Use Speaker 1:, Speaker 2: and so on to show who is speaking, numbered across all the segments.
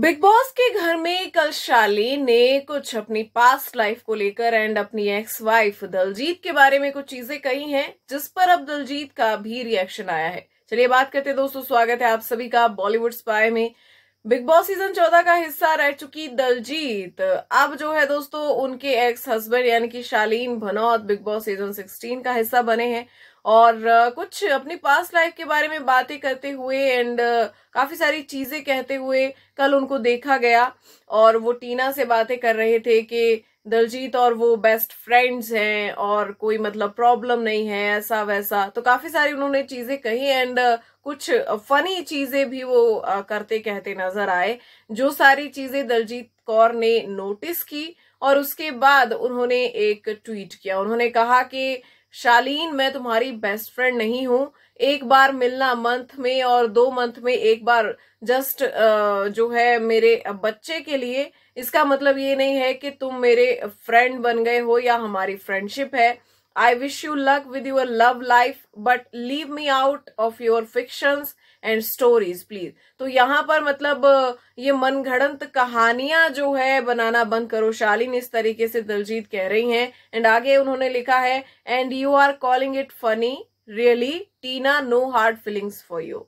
Speaker 1: big boss के घर में कल शाली ने कुछ अपनी पास्ट लाइफ को लेकर एंड अपनी एक्स वाइफ दलजीत के बारे में कुछ चीजें कही हैं जिस पर अब दलजीत का भी रिएक्शन आया है चलिए बात करते हैं दोस्तों स्वागत है आप सभी का बॉलीवुड स्पाई में बिग बॉस सीजन चौदह का हिस्सा रह चुकी दलजीत अब जो है दोस्तों उनके एक्स हस्बैंड यानी कि Shalin Bhanot Bigg Boss season sixteen का हिस्सा बने हैं और कुछ अपनी पास्ट लाइफ के बारे में बातें करते हुए एंड काफी सारी चीजें कहते हुए कल उनको देखा गया और वो टीना से बातें कर रहे थे कि दलजीत और वो बेस्ट फ्रेंड्स हैं और कोई मतलब प्रॉब्लम नहीं है ऐसा वैसा तो काफी सारी उन्होंने चीजें कही एंड uh, कुछ फनी चीजें भी वो uh, करते कहते नजर आए जो सारी चीजें दलजीत कौर ने नोटिस की और उसके बाद उन्होंने एक ट्वीट किया उन्होंने कहा कि शालीन मैं तुम्हारी बेस्ट फ्रेंड नहीं हूं एक बार मिलना मंथ में और दो मंथ में एक बार जस्ट जो है मेरे बच्चे के लिए इसका मतलब ये नहीं है कि तुम मेरे फ्रेंड बन गए हो या हमारी फ्रेंडशिप है I wish you luck with your love life, but leave me out of your fictions and stories please तो यहाँ पर मतलब ये मनगढ़ंत कहानियां जो है बनाना बंद करो शालीन इस तरीके से दिलजीत कह रही हैं एंड आगे उन्होंने लिखा है and you are calling it funny really Tina no hard feelings for you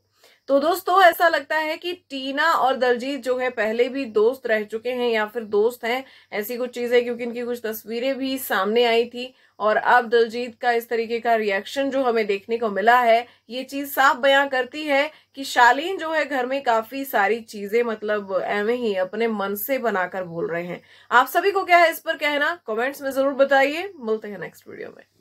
Speaker 1: तो दोस्तों ऐसा लगता है कि टीना और दलजीत जो है पहले भी दोस्त रह चुके हैं या फिर दोस्त हैं ऐसी कुछ चीज़ें क्योंकि इनकी कुछ तस्वीरें भी सामने आई थी और अब दलजीत का इस तरीके का रिएक्शन जो हमें देखने को मिला है ये चीज साफ बयां करती है कि शालीन जो है घर में काफी सारी चीजें मतलब एवं ही अपने मन से बनाकर बोल रहे हैं आप सभी को क्या है इस पर कहना कमेंट्स में जरूर बताइए मिलते हैं नेक्स्ट वीडियो में